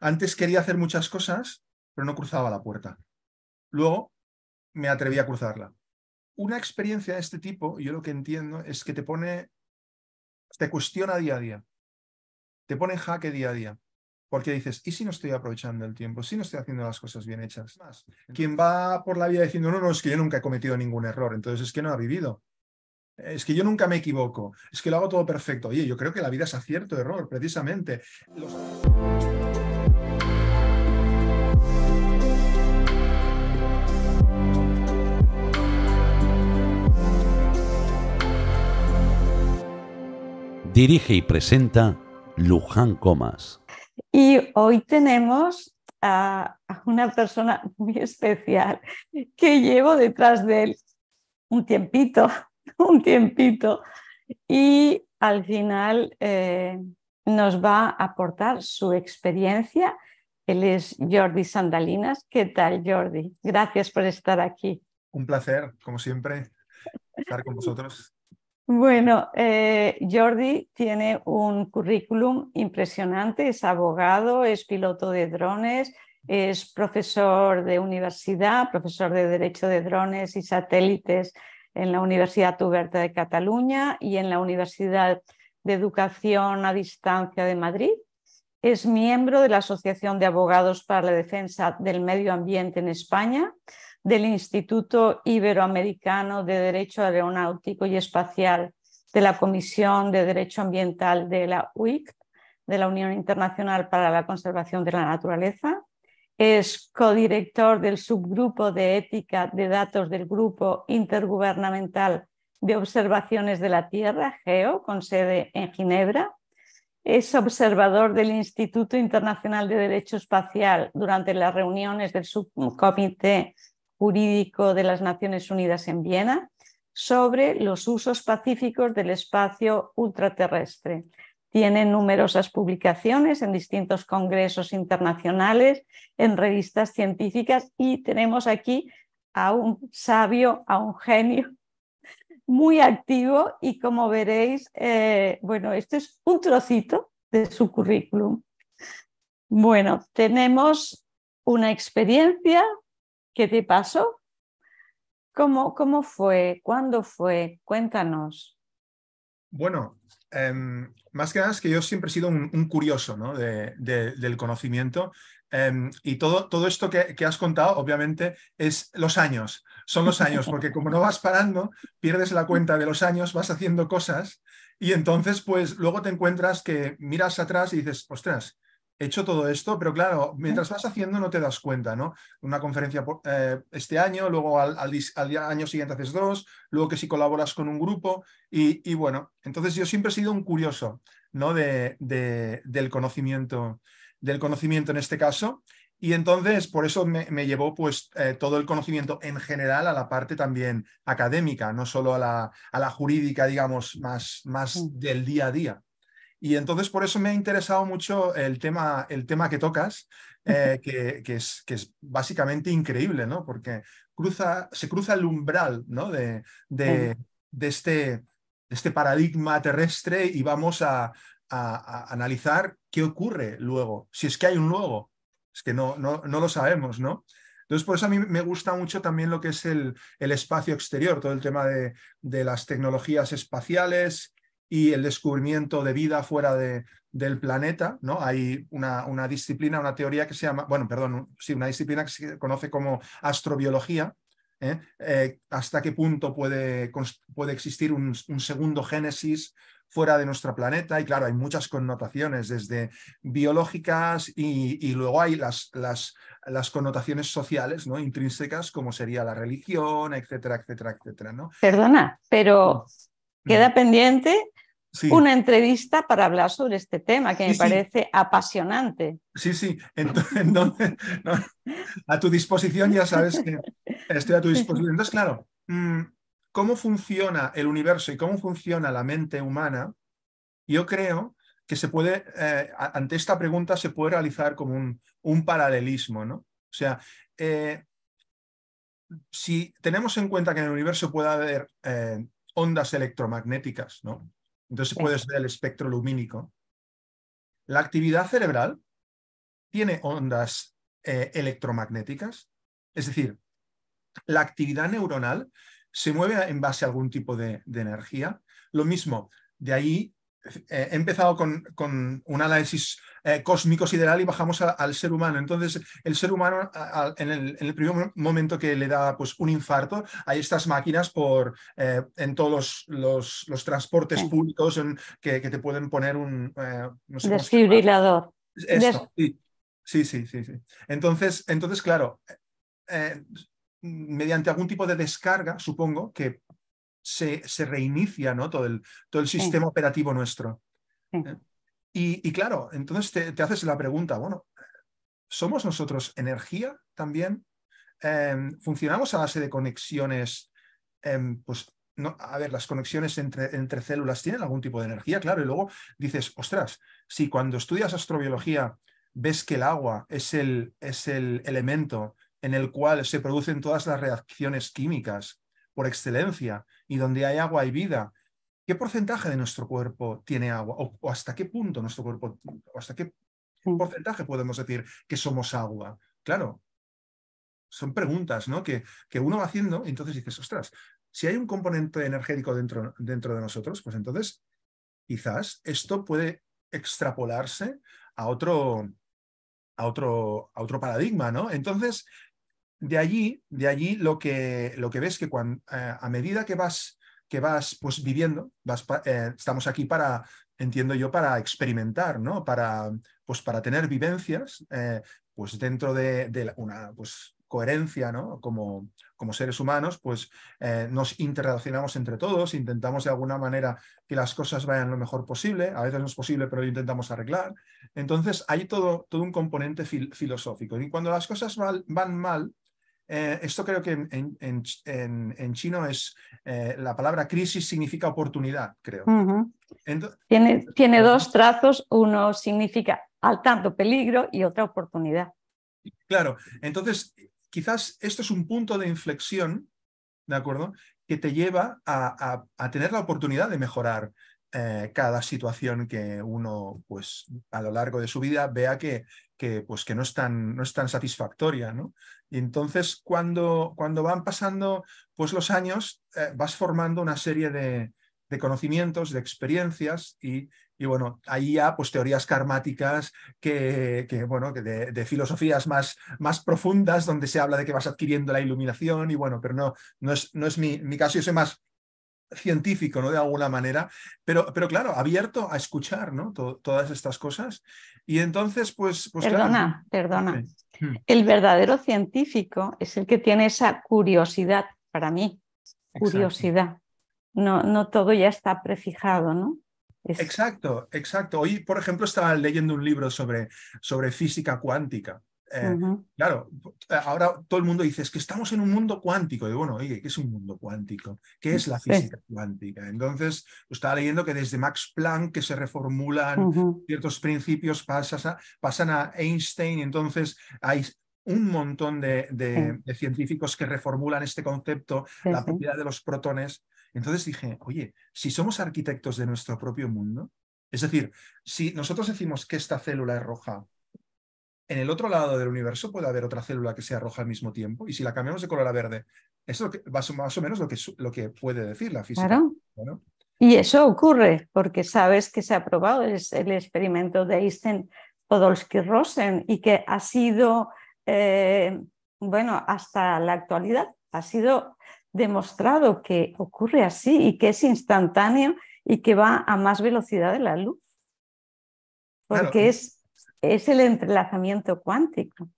Antes quería hacer muchas cosas, pero no cruzaba la puerta. Luego me atreví a cruzarla. Una experiencia de este tipo, yo lo que entiendo es que te pone, te cuestiona día a día, te pone en jaque día a día, porque dices, ¿y si no estoy aprovechando el tiempo? ¿Si no estoy haciendo las cosas bien hechas? quien va por la vida diciendo, no, no, es que yo nunca he cometido ningún error, entonces es que no ha vivido. Es que yo nunca me equivoco, es que lo hago todo perfecto. Oye, yo creo que la vida es cierto error, precisamente. dirige y presenta Luján Comas. Y hoy tenemos a, una persona muy especial que llevo detrás de él un tiempito, un tiempito, y al final eh, nos va a aportar su experiencia. Él es Jordi Sandalinas. ¿Qué tal, Jordi? Gracias por estar aquí. Un placer, como siempre, estar con vosotros. Bueno, eh, Jordi tiene un currículum impresionante, es abogado, es piloto de drones, es profesor de universidad, profesor de Derecho de Drones y Satélites en la Universidad Tuberta de Cataluña y en la Universidad de Educación a Distancia de Madrid. Es miembro de la Asociación de Abogados para la Defensa del Medio Ambiente en España, del Instituto Iberoamericano de Derecho Aeronáutico y Espacial de la Comisión de Derecho Ambiental de la UIC, de la Unión Internacional para la Conservación de la Naturaleza. Es codirector del subgrupo de ética de datos del Grupo Intergubernamental de Observaciones de la Tierra, GEO, con sede en Ginebra. Es observador del Instituto Internacional de Derecho Espacial durante las reuniones del Subcomité Jurídico de las Naciones Unidas en Viena sobre los usos pacíficos del espacio ultraterrestre. Tiene numerosas publicaciones en distintos congresos internacionales, en revistas científicas y tenemos aquí a un sabio, a un genio muy activo y como veréis, eh, bueno, este es un trocito de su currículum. Bueno, tenemos una experiencia ¿Qué te pasó? ¿Cómo, cómo fue? ¿Cuándo fue? Cuéntanos. Bueno, em, más que nada es que yo siempre he sido un, curioso del conocimiento em, y todo, todo esto que, que, has contado, obviamente, es los años, son los años, porque como no vas parando, pierdes la cuenta de los años, vas haciendo cosas y entonces, pues luego te encuentras que miras atrás y dices, ostras, hecho todo esto, pero claro, mientras vas haciendo no te das cuenta, ¿no? Una conferencia eh, este año, luego al, al, año siguiente haces dos, luego que si colaboras con un grupo, y, bueno, entonces yo siempre he sido un curioso, ¿no? De, del conocimiento, del conocimiento en este caso, y entonces por eso me, llevó pues eh, todo el conocimiento en general a la parte también académica, no solo a la, a la jurídica, digamos, más, más mm. del día a día. Y entonces por eso me ha interesado mucho el tema, el tema que tocas, eh, que, es, que, es, básicamente increíble, ¿no? Porque cruza, se cruza el umbral ¿no? de, este, este paradigma terrestre y vamos a, analizar qué ocurre luego, si es que hay un luego, es que no, no, lo sabemos, ¿no? Entonces, por eso a mí me gusta mucho también lo que es el, el espacio exterior, todo el tema de, de las tecnologías espaciales, y el descubrimiento de vida fuera de, del planeta, ¿no? Hay una, una, disciplina, una teoría que se llama, bueno, perdón, sí, una disciplina que se conoce como astrobiología, ¿eh? Eh, hasta qué punto puede, puede existir un, segundo génesis fuera de nuestro planeta y claro, hay muchas connotaciones desde biológicas y, luego hay las, las, las, connotaciones sociales, ¿no? Intrínsecas como sería la religión, etcétera, etcétera, etcétera, ¿no? Perdona, pero queda pendiente una entrevista para hablar sobre este tema, que me parece apasionante. Sí, sí, entonces, a tu disposición ya sabes que estoy a tu disposición. Entonces, claro, mm, cómo funciona el universo y cómo funciona la mente humana, yo creo que se puede, eh, ante esta pregunta se puede realizar como un, un paralelismo, ¿no? O sea, eh, si tenemos en cuenta que en el universo puede haber eh, ondas electromagnéticas, ¿no? Entonces puedes ver el espectro lumínico. La actividad cerebral tiene ondas eh, electromagnéticas, es decir, la actividad neuronal se mueve en base a algún tipo de energía. Lo mismo, de ahí eh, he empezado con, un análisis eh, cósmico-sideral y bajamos al ser humano. Entonces, el ser humano, en, el, primer momento que le da pues, un infarto, hay estas máquinas por, eh, en todos los, transportes públicos que, te pueden poner un... No Desfibrilador. sí. sí. Sí, sí, Entonces, entonces claro mediante algún tipo de descarga, supongo, que se, reinicia todo, el, sistema operativo nuestro. Eh, y, claro, entonces te, haces la pregunta, bueno, ¿somos nosotros energía también? Em, ¿Funcionamos a base de conexiones? Em, pues, no, a ver, las conexiones entre, entre células tienen algún tipo de energía, claro, y luego dices, ostras, si cuando estudias astrobiología ves que el agua es el, es el elemento en el cual se producen todas las reacciones químicas por excelencia y donde hay agua y vida. ¿Qué porcentaje de nuestro cuerpo tiene agua? ¿O, hasta qué punto nuestro cuerpo, o hasta qué porcentaje podemos decir que somos agua? Claro, son preguntas ¿no? que, que uno va haciendo y entonces dices, ostras, si hay un componente energético dentro, dentro de nosotros, pues entonces quizás esto puede extrapolarse a otro, a otro, a otro paradigma, ¿no? Entonces, de allí, de allí lo que, lo que ves que cuando, eh, a medida que vas, que vas pues, viviendo, vas eh, estamos aquí para, entiendo yo, para experimentar, ¿no? Para, pues, para tener vivencias, eh, pues dentro de, una pues, coherencia, ¿no? Como, como seres humanos, pues nos interrelacionamos entre todos, intentamos de alguna manera que las cosas vayan lo mejor posible, a veces no es posible, pero lo intentamos arreglar. Entonces, hay todo, todo un componente filosófico. Y cuando las cosas van mal, eh, esto creo que en, en, en, en chino es eh, la palabra crisis significa oportunidad, creo. tiene, tiene dos trazos, uno significa al tanto peligro y otra oportunidad. Claro, entonces quizás esto es un punto de inflexión, ¿de acuerdo? Que te lleva a, a, a tener la oportunidad de mejorar eh, cada situación que uno, pues, a lo largo de su vida vea que, que, pues, que no, es tan, no es tan satisfactoria, ¿no? Y entonces, cuando, cuando van pasando pues, los años, eh, vas formando una serie de, conocimientos, de experiencias y, y, bueno, ahí ya pues teorías karmáticas que, bueno, de, filosofías más, más profundas donde se habla de que vas adquiriendo la iluminación y bueno, pero no, no es, no es mi, mi caso, yo soy más científico, ¿no? De alguna manera, pero, pero claro, abierto a escuchar, ¿no? todas estas cosas. Y entonces, pues... pues perdona, perdona. Hmm. El verdadero científico es el que tiene esa curiosidad, para mí, curiosidad. No, no todo ya está prefijado, ¿no? Exacto, exacto. Hoy, por ejemplo, estaba leyendo un libro sobre, sobre física cuántica eh, claro, eh, ahora todo el mundo dice, es que estamos en un mundo cuántico. Y bueno, oye, ¿qué es un mundo cuántico? ¿Qué es la física cuántica? Entonces, pues, estaba leyendo que desde Max Planck, que se reformulan ciertos principios, pasan a Einstein, entonces hay un montón de, científicos que reformulan este concepto, la propiedad de los protones. Entonces dije, oye, si somos arquitectos de nuestro propio mundo, es decir, si nosotros decimos que esta célula es roja en el otro lado del universo puede haber otra célula que sea roja al mismo tiempo. Y si la cambiamos de color a verde, eso es más, más o menos lo que, lo que puede decir la física. Y eso ocurre porque sabes que se ha probado es el experimento de Einstein Podolsky-Rosen y que ha sido, eh, bueno, hasta la actualidad, ha sido demostrado que ocurre así y que es instantáneo y que va a más velocidad de la luz. Porque es es el entrelazamiento cuántico.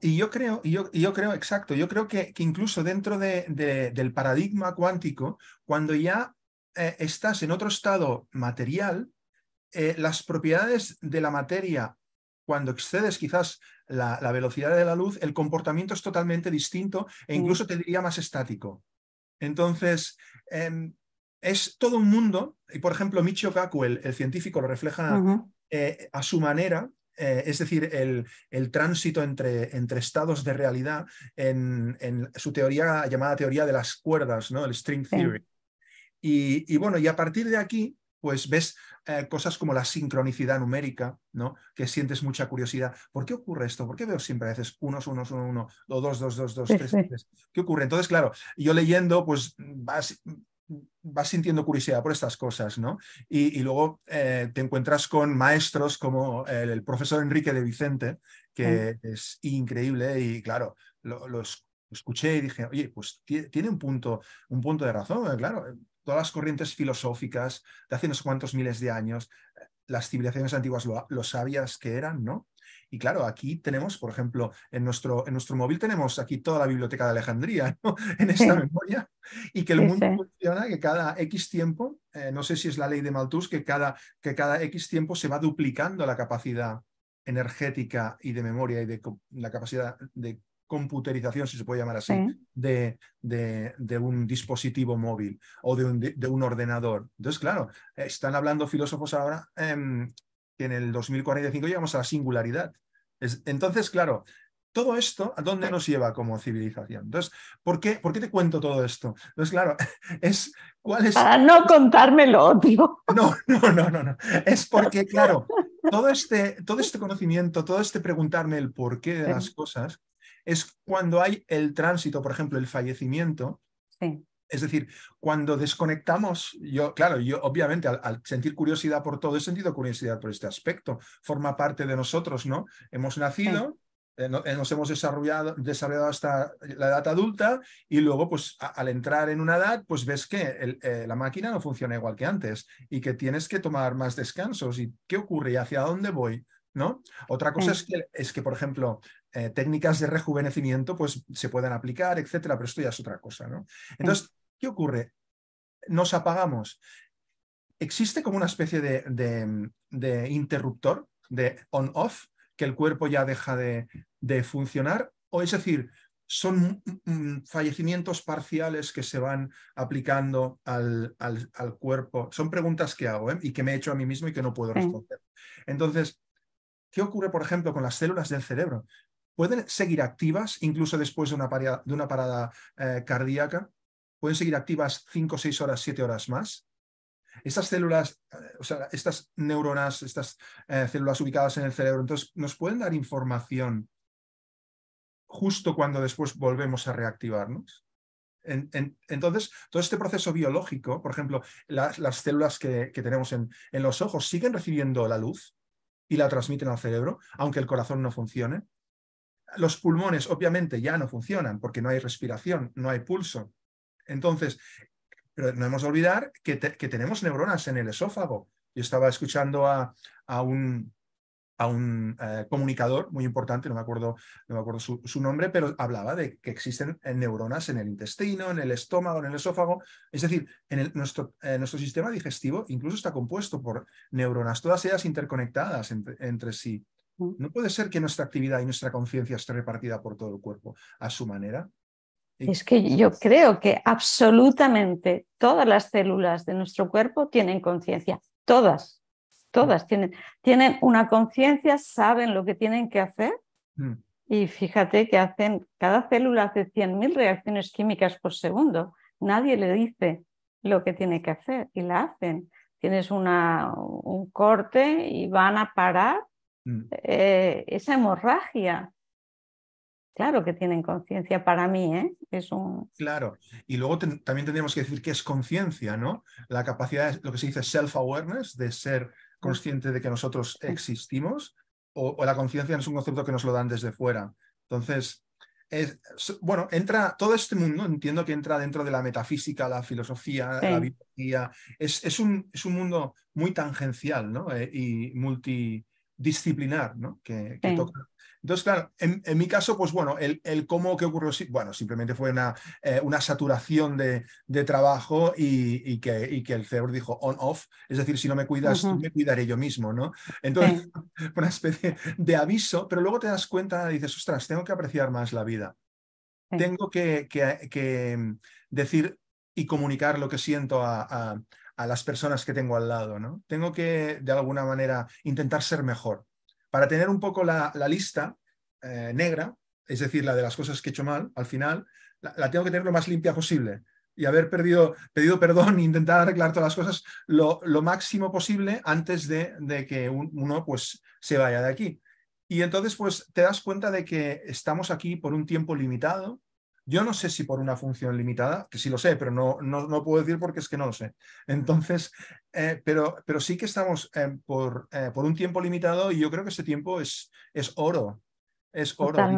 Y yo creo, yo, yo creo, exacto, yo creo que, incluso dentro del paradigma cuántico, cuando ya eh, estás en otro estado material, eh, las propiedades de la materia, cuando excedes quizás la, velocidad de la luz, el comportamiento es totalmente distinto e incluso te diría más estático. Entonces, em, es todo un mundo, y por ejemplo, Michio Kaku, el, científico, lo refleja eh, a su manera, eh, es decir, el, el tránsito entre, entre, estados de realidad en, en, su teoría llamada teoría de las cuerdas, ¿no? el string theory. Y, y, bueno, y a partir de aquí, pues ves eh, cosas como la sincronicidad numérica, ¿no? que sientes mucha curiosidad. ¿Por qué ocurre esto? ¿Por qué veo siempre a veces unos, unos, uno, uno, o dos, dos, dos, dos, tres, tres? ¿Qué ocurre? Entonces, claro, yo leyendo, pues vas vas sintiendo curiosidad por estas cosas, ¿no? Y, luego eh, te encuentras con maestros como el, profesor Enrique de Vicente, que es increíble y claro, lo, escuché y dije, oye, pues tiene un punto, un punto de razón, claro, todas las corrientes filosóficas de hace unos cuantos miles de años, eh, las civilizaciones antiguas lo, sabías que eran, ¿no? Y claro, aquí tenemos, por ejemplo, en nuestro, en nuestro móvil tenemos aquí toda la biblioteca de Alejandría en esta memoria y que el mundo funciona, que cada X tiempo, eh, no sé si es la ley de Malthus, que cada, que cada X tiempo se va duplicando la capacidad energética y de memoria y de la capacidad de computerización, si se puede llamar así, de, de, un dispositivo móvil o de un, ordenador. Entonces, claro, están hablando filósofos ahora em, que en el 2045 llegamos a la singularidad entonces, claro, todo esto, ¿a dónde nos lleva como civilización? Entonces, ¿por qué, ¿por qué te cuento todo esto? Entonces, claro, es cuál es. Para no contármelo, digo. No, no, no, no, no. Es porque, claro, todo este, todo este conocimiento, todo este preguntarme el porqué de las cosas, es cuando hay el tránsito, por ejemplo, el fallecimiento, sí. Es decir, cuando desconectamos, yo, claro, yo obviamente al, sentir curiosidad por todo, he sentido curiosidad por este aspecto, forma parte de nosotros, ¿no? Hemos nacido, eh, eh, nos hemos desarrollado, desarrollado hasta la edad adulta y luego, pues al entrar en una edad, pues ves que eh, la máquina no funciona igual que antes y que tienes que tomar más descansos. ¿Y qué ocurre? ¿Y hacia dónde voy? ¿No? Otra cosa es, que, es que, por ejemplo, eh, técnicas de rejuvenecimiento pues, se pueden aplicar, etcétera, pero esto ya es otra cosa. ¿no? Entonces, ¿qué ocurre? Nos apagamos. Existe como una especie de, interruptor, de on-off, que el cuerpo ya deja de, funcionar, o es decir, son mm, mm, fallecimientos parciales que se van aplicando al, cuerpo. Son preguntas que hago ¿eh? y que me he hecho a mí mismo y que no puedo responder. Entonces, ¿qué ocurre, por ejemplo, con las células del cerebro? pueden seguir activas incluso después de una parada, eh, cardíaca, pueden seguir activas 5, 6 horas, 7 horas más. Estas células, eh, o sea, estas neuronas, estas eh, células ubicadas en el cerebro, entonces nos pueden dar información justo cuando después volvemos a reactivarnos. entonces, todo este proceso biológico, por ejemplo, las, células que, tenemos en los ojos siguen recibiendo la luz y la transmiten al cerebro, aunque el corazón no funcione. Los pulmones obviamente ya no funcionan porque no hay respiración, no hay pulso. Entonces, pero no hemos olvidar que, tenemos neuronas en el esófago. Yo estaba escuchando a, un, a un eh, comunicador muy importante, no me acuerdo, no me acuerdo su, nombre, pero hablaba de que existen eh, neuronas en el intestino, en el estómago, en el esófago. Es decir, en el, nuestro, eh, nuestro, sistema digestivo incluso está compuesto por neuronas, todas ellas interconectadas entre sí. No puede ser que nuestra actividad y nuestra conciencia esté repartida por todo el cuerpo a su manera. Es que yo creo que absolutamente todas las células de nuestro cuerpo tienen conciencia, todas, todas mm. tienen, tienen una conciencia, saben lo que tienen que hacer mm. y fíjate que hacen, cada célula hace 100.000 reacciones químicas por segundo, nadie le dice lo que tiene que hacer y la hacen. Tienes una, un corte y van a parar Mm. Eh, esa hemorragia. Claro que tienen conciencia para mí, ¿eh? Es un... Claro, y luego también tendríamos que decir que es conciencia, ¿no? La capacidad, lo que se dice self-awareness, de ser mm. consciente de que nosotros existimos, o, la conciencia es un concepto que nos lo dan desde fuera. Entonces, es, bueno, entra todo este mundo, entiendo que entra dentro de la metafísica, la filosofía, la biología, es, un, es, un, mundo muy tangencial ¿no? Eh, y multi, disciplinar, ¿no? Que, Entonces, claro, en, mi caso, pues bueno, el, cómo que ocurrió, bueno, simplemente fue una, eh, una saturación de, trabajo y, que, y, que, el cerebro dijo on-off, es decir, si no me cuidas, me cuidaré yo mismo, ¿no? Entonces, una especie de aviso, pero luego te das cuenta y dices, ostras, tengo que apreciar más la vida. Tengo que, que, mm, decir y comunicar lo que siento a a las personas que tengo al lado, ¿no? Tengo que, de alguna manera, intentar ser mejor. Para tener un poco la, lista eh, negra, es decir, la de las cosas que he hecho mal, al final, la, tengo que tener lo más limpia posible y haber pedido perdón e intentar arreglar todas las cosas lo, máximo posible antes de, que uno pues, se vaya de aquí. Y entonces pues te das cuenta de que estamos aquí por un tiempo limitado, yo no sé si por una función limitada, que sí lo sé, pero no, no, puedo decir porque es que no lo sé. Entonces, eh, pero, pero sí que estamos eh, por, eh, por, un tiempo limitado y yo creo que ese tiempo es, es oro. Es oro.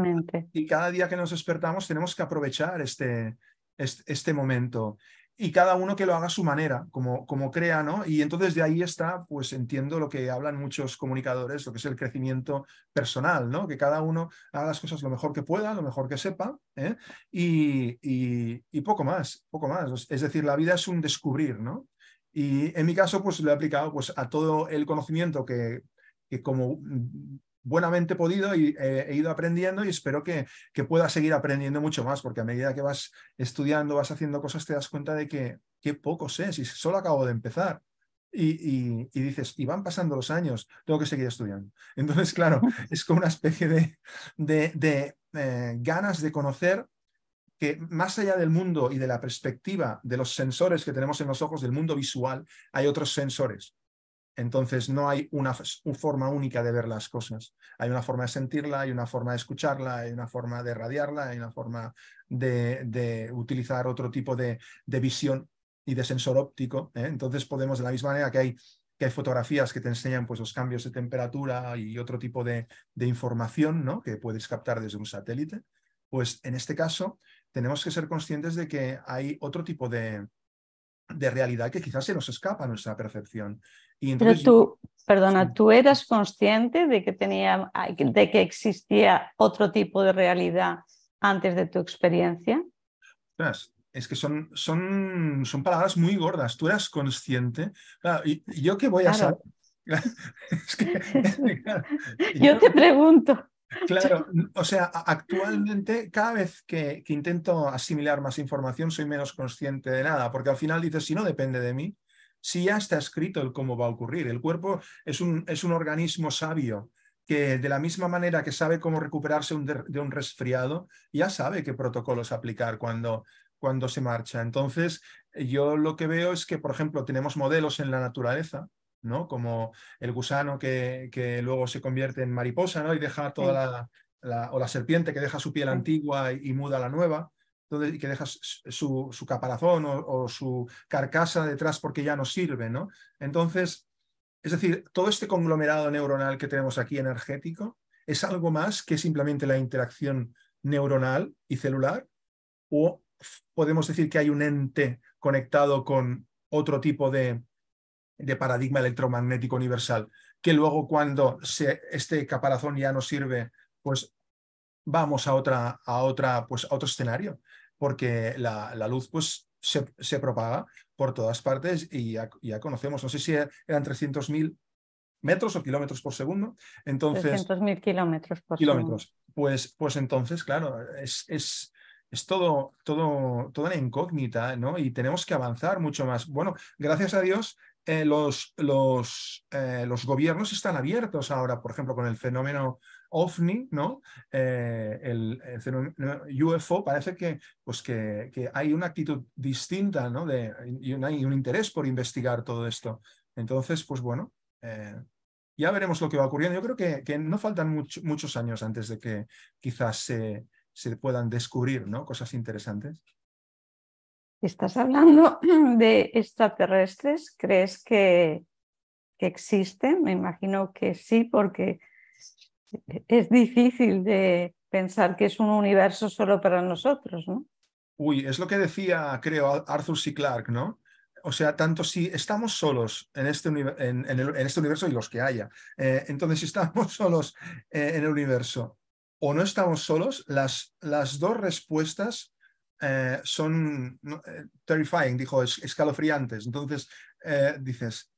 Y, cada día que nos despertamos tenemos que aprovechar este, este, este momento y cada uno que lo haga a su manera, como, como crea, ¿no? Y entonces de ahí está, pues entiendo lo que hablan muchos comunicadores, lo que es el crecimiento personal, ¿no? Que cada uno haga las cosas lo mejor que pueda, lo mejor que sepa, ¿eh? y, y, y, poco más, poco más. Es decir, la vida es un descubrir, ¿no? Y en mi caso, pues lo he aplicado pues, a todo el conocimiento que, que como buenamente podido y eh, he ido aprendiendo y espero que, que pueda seguir aprendiendo mucho más, porque a medida que vas estudiando, vas haciendo cosas, te das cuenta de que, qué poco sé, si solo acabo de empezar. Y, dices, y van pasando los años, tengo que seguir estudiando. Entonces, claro, es como una especie de, de, eh, ganas de conocer que más allá del mundo y de la perspectiva de los sensores que tenemos en los ojos, del mundo visual, hay otros sensores entonces no hay una forma única de ver las cosas. Hay una forma de sentirla, hay una forma de escucharla, hay una forma de radiarla, hay una forma de, utilizar otro tipo de, visión y de sensor óptico. ¿eh? Entonces podemos, de la misma manera que hay, fotografías que te enseñan pues, los cambios de temperatura y otro tipo de, información ¿no? que puedes captar desde un satélite, pues en este caso tenemos que ser conscientes de que hay otro tipo de, de realidad que quizás se nos escapa a nuestra percepción pero tú, perdona, ¿tú eras consciente de que, tenía, de que existía otro tipo de realidad antes de tu experiencia? Es que son, son, son palabras muy gordas. ¿Tú eras consciente? ¿y, yo qué voy a saber? yo, te pregunto. Claro, o sea, actualmente cada vez que, que, intento asimilar más información soy menos consciente de nada, porque al final dices, si no depende de mí, si ya está escrito cómo va a ocurrir. El cuerpo es un, es un organismo sabio que de la misma manera que sabe cómo recuperarse de, un resfriado, ya sabe qué protocolos aplicar cuando, cuando se marcha. Entonces, yo lo que veo es que, por ejemplo, tenemos modelos en la naturaleza, ¿no? Como el gusano que, que luego se convierte en mariposa, ¿no? Y toda la, o la serpiente que deja su piel antigua y muda la nueva. Y que dejas su, caparazón o, su carcasa detrás porque ya no sirve, ¿no? Entonces, es decir, todo este conglomerado neuronal que tenemos aquí energético es algo más que simplemente la interacción neuronal y celular, o podemos decir que hay un ente conectado con otro tipo de, paradigma electromagnético universal, que luego cuando este caparazón ya no sirve, pues vamos a otra a otra pues a otro escenario porque la, luz pues, se, propaga por todas partes y ya, conocemos, no sé si eran 300.000 metros o kilómetros por segundo. 300.000 kilómetros por kilómetros. segundo. Pues, pues entonces, claro, es, es, es todo, todo, toda una incógnita, ¿no? Y tenemos que avanzar mucho más. Bueno, gracias a Dios, eh, los, los, eh, los gobiernos están abiertos ahora, por ejemplo, con el fenómeno ovni, ¿no? Eh, el, UFO parece que, pues que, hay una actitud distinta, ¿no? De, y, un, hay un interés por investigar todo esto. Entonces, pues bueno, eh, ya veremos lo que va ocurriendo. Yo creo que, no faltan muchos años antes de que quizás se, se puedan descubrir ¿no? cosas interesantes. Estás hablando de extraterrestres, ¿crees que, que existen? Me imagino que sí, porque es difícil de pensar que es un universo solo para nosotros, ¿no? Uy, es lo que decía, creo, Arthur C. Clarke, ¿no? O sea, tanto si estamos solos en este, este universo y los que haya, eh, entonces si estamos solos eh, en el universo o no estamos solos, las, las dos respuestas eh, son terrifying, dijo, escalofriantes. Entonces dices,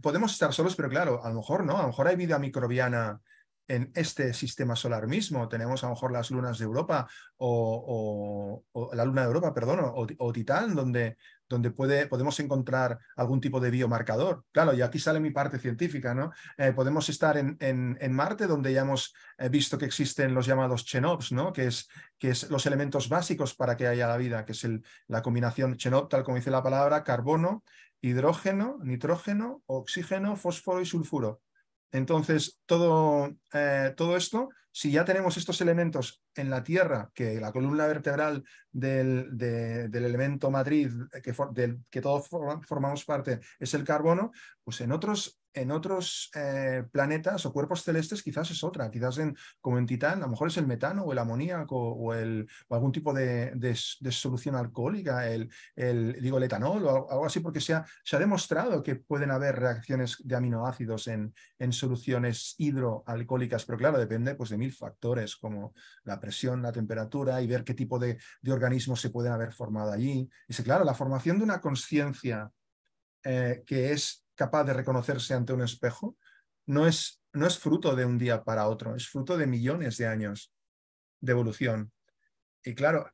podemos estar solos, pero claro, a lo mejor no, a lo mejor hay vida microbiana en este sistema solar mismo. Tenemos a lo mejor las lunas de Europa o, la luna de Europa, perdón, o, o Titán, donde, donde puede, podemos encontrar algún tipo de biomarcador. Claro, y aquí sale mi parte científica, ¿no? Eh, podemos estar en, en, en, Marte, donde ya hemos eh, visto que existen los llamados chenops, ¿no? Que es, que es los elementos básicos para que haya la vida, que es el, la combinación chenop, tal como dice la palabra, carbono, hidrógeno, nitrógeno, oxígeno, fósforo y sulfuro. Entonces, todo, eh, todo esto, si ya tenemos estos elementos en la Tierra, que la columna vertebral del, elemento matriz eh, que, del, que todos formamos parte es el carbono, pues en otros en otros eh, planetas o cuerpos celestes quizás es otra, quizás en, como en Titán, a lo mejor es el metano o el amoníaco o, el, algún tipo de, solución alcohólica, el, el, digo, el etanol o algo así, porque se ha, se ha demostrado que pueden haber reacciones de aminoácidos en, en, soluciones hidroalcohólicas, pero claro, depende pues, de mil factores como la presión, la temperatura y ver qué tipo de, de organismos se pueden haber formado allí. Y claro, la formación de una conciencia eh, que es capaz de reconocerse ante un espejo, no es, no es fruto de un día para otro, es fruto de millones de años de evolución. Y claro,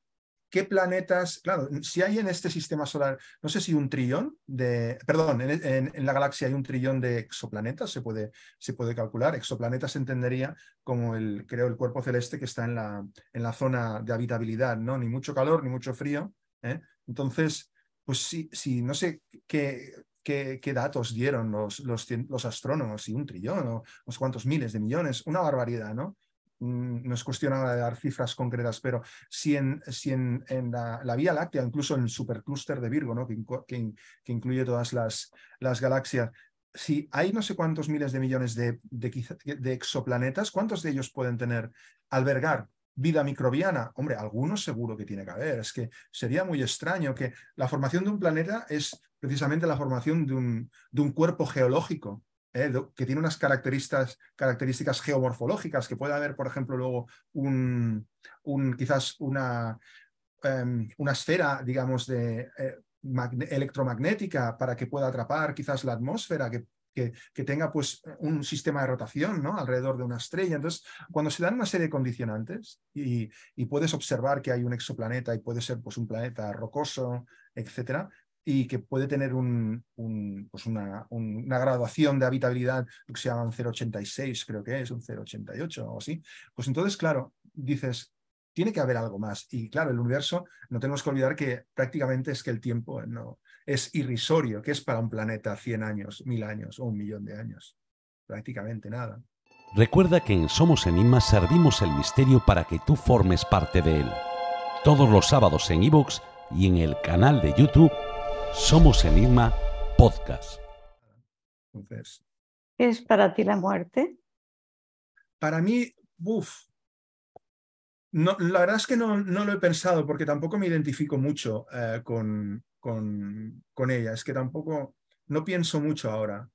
¿qué planetas? Claro, si hay en este sistema solar, no sé si un trillón de, perdón, en, la galaxia hay un trillón de exoplanetas, se puede, se puede calcular. Exoplanetas se entendería como el, creo, el cuerpo celeste que está en la, en la zona de habitabilidad, ¿no? Ni mucho calor, ni mucho frío. ¿eh? Entonces, pues sí, sí, no sé qué, qué, datos dieron los, los, los, astrónomos, y un trillón o unos cuantos miles de millones, una barbaridad, ¿no? Mm, no es cuestión ahora de dar cifras concretas, pero si en, si en, la, Vía Láctea, incluso en el superclúster de Virgo, ¿no? que, que, que incluye todas las, las galaxias, si hay no sé cuántos miles de millones de, de, de, exoplanetas, ¿cuántos de ellos pueden tener, albergar vida microbiana? Hombre, algunos seguro que tiene que haber. Es que sería muy extraño que la formación de un planeta es precisamente la formación de un, de un cuerpo geológico, ¿eh? que tiene unas características, características geomorfológicas, que puede haber, por ejemplo, luego un, un quizás una, em, una esfera, digamos, de, eh, electromagnética para que pueda atrapar quizás la atmósfera, que, que, tenga pues un sistema de rotación ¿no? alrededor de una estrella. Entonces, cuando se dan una serie de condicionantes y, y puedes observar que hay un exoplaneta y puede ser pues un planeta rocoso, etcétera, y que puede tener pues una, graduación de habitabilidad que se llama un 0,86, creo que es, un 0,88 o así, pues entonces, claro, dices, tiene que haber algo más. Y claro, el universo, no tenemos que olvidar que prácticamente es que el tiempo no, es irrisorio, que es para un planeta 100 años, 1000 años o un millón de años. Prácticamente nada. Recuerda que en Somos Enigma servimos el misterio para que tú formes parte de él. Todos los sábados en iVoox y en el canal de YouTube somos Enigma Podcast. Entonces, es para ti la muerte? Para mí, uff. la verdad es que no, lo he pensado porque tampoco me identifico mucho eh, con, ella. Es que tampoco, no pienso mucho ahora.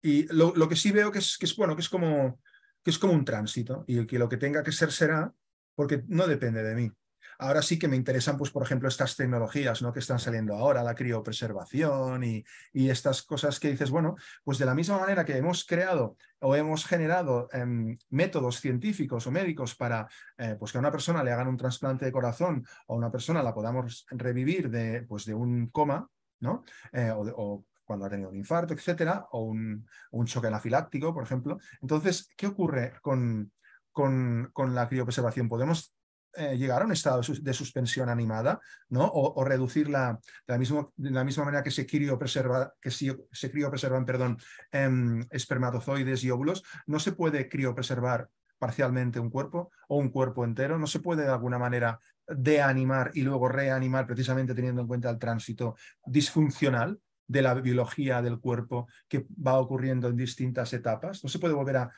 Y lo, lo que sí veo que es, que es bueno, que es como que es como un tránsito y que lo que tenga que ser será porque no depende de mí. Ahora sí que me interesan, pues, por ejemplo, estas tecnologías ¿no? que están saliendo ahora, la criopreservación y, estas cosas que dices, bueno, pues de la misma manera que hemos creado o hemos generado em, métodos científicos o médicos para eh, pues que a una persona le hagan un trasplante de corazón o a una persona la podamos revivir de, pues de un coma, ¿no? Eh, o, cuando ha tenido un infarto, etcétera, o un, choque anafiláctico, por ejemplo. Entonces, ¿qué ocurre con, con, con la criopreservación? ¿Podemos eh, llegar a un estado de suspensión animada, ¿no? O, reducirla de la, mismo, de la misma manera que se criopreserva, que se, se criopreservan, perdón, em, espermatozoides y óvulos, no se puede criopreservar parcialmente un cuerpo o un cuerpo entero, no se puede de alguna manera deanimar y luego reanimar precisamente teniendo en cuenta el tránsito disfuncional de la biología del cuerpo que va ocurriendo en distintas etapas. No se puede volver a,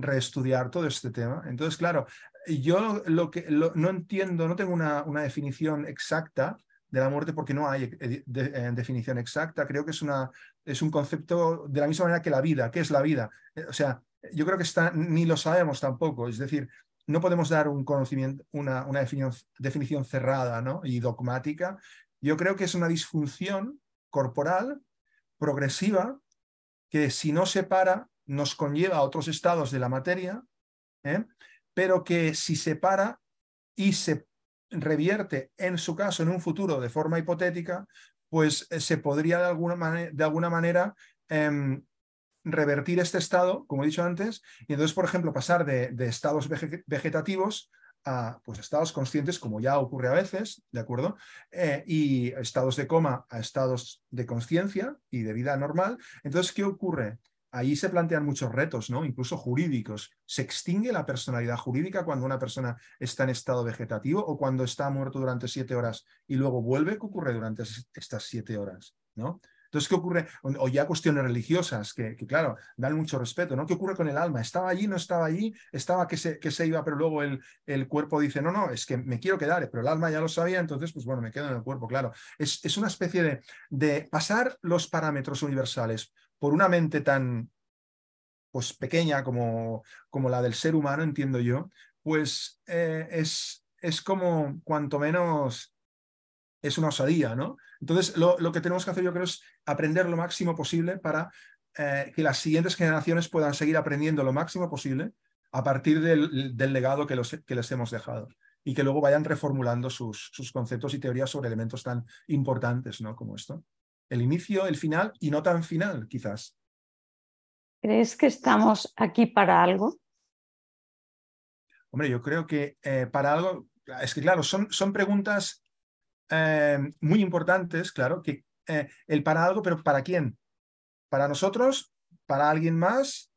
reestudiar todo este tema. Entonces, claro, yo lo que no entiendo, no tengo una, una, definición exacta de la muerte porque no hay eh, eh, definición exacta. Creo que es, una, es un concepto de la misma manera que la vida. ¿Qué es la vida? Eh, o sea, yo creo que ni lo sabemos tampoco. Es decir, no podemos dar un conocimiento, una, una definición, definición, cerrada ¿no? y dogmática. Yo creo que es una disfunción corporal progresiva que si no se para nos conlleva a otros estados de la materia ¿eh? pero que si se para y se revierte en su caso en un futuro de forma hipotética, pues eh, se podría de alguna, de alguna manera em, revertir este estado, como he dicho antes, y entonces, por ejemplo, pasar de, estados vegetativos a pues, estados conscientes, como ya ocurre a veces, ¿de acuerdo? Eh, y estados de coma a estados de conciencia y de vida normal. Entonces, ¿qué ocurre? ahí se plantean muchos retos, ¿no? Incluso jurídicos. ¿Se extingue la personalidad jurídica cuando una persona está en estado vegetativo o cuando está muerto durante siete horas y luego vuelve? ¿Qué ocurre durante estas siete horas? ¿No? Entonces, ¿qué ocurre? O ya cuestiones religiosas, que, claro, dan mucho respeto, ¿no? ¿Qué ocurre con el alma? ¿Estaba allí, no estaba allí? ¿Estaba que se, que se iba, pero luego el, cuerpo dice, no, no, es que me quiero quedar, pero el alma ya lo sabía, entonces, pues bueno, me quedo en el cuerpo, claro. Es, es una especie de, de pasar los parámetros universales por una mente tan pues, pequeña como, como la del ser humano, entiendo yo, pues eh, es, es como cuanto menos es una osadía, ¿no? Entonces, lo, que tenemos que hacer, yo creo, es aprender lo máximo posible para eh, que las siguientes generaciones puedan seguir aprendiendo lo máximo posible a partir del, legado que, que, les hemos dejado y que luego vayan reformulando sus, sus conceptos y teorías sobre elementos tan importantes, ¿no? Como esto el inicio, el final y no tan final, quizás. ¿Crees que estamos aquí para algo? Hombre, yo creo que eh, para algo, es que claro, son, son preguntas eh, muy importantes, claro, que eh, el para algo, pero ¿para quién? ¿Para nosotros? ¿Para alguien más?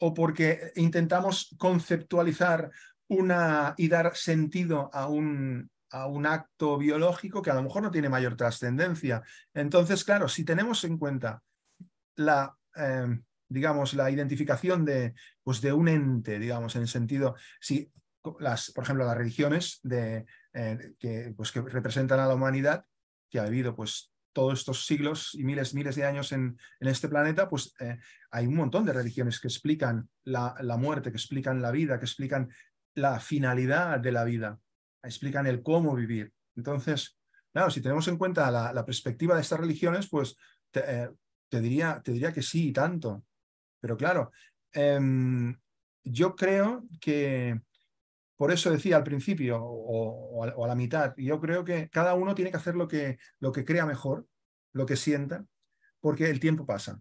¿O porque intentamos conceptualizar una y dar sentido a un, a un acto biológico que a lo mejor no tiene mayor trascendencia. Entonces, claro, si tenemos en cuenta la, em, digamos, la identificación de, pues de un ente, digamos, en el sentido, si las, por ejemplo, las religiones de, eh, que, pues que representan a la humanidad, que ha vivido pues, todos estos siglos y miles, miles de años en, en este planeta, pues eh, hay un montón de religiones que explican la, la, muerte, que explican la vida, que explican la finalidad de la vida explican el cómo vivir. Entonces, claro, si tenemos en cuenta la, perspectiva de estas religiones, pues te, eh, diría, te diría que sí tanto. Pero claro, em, yo creo que, por eso decía al principio o, a, la mitad, yo creo que cada uno tiene que hacer lo que, lo que crea mejor, lo que sienta, porque el tiempo pasa.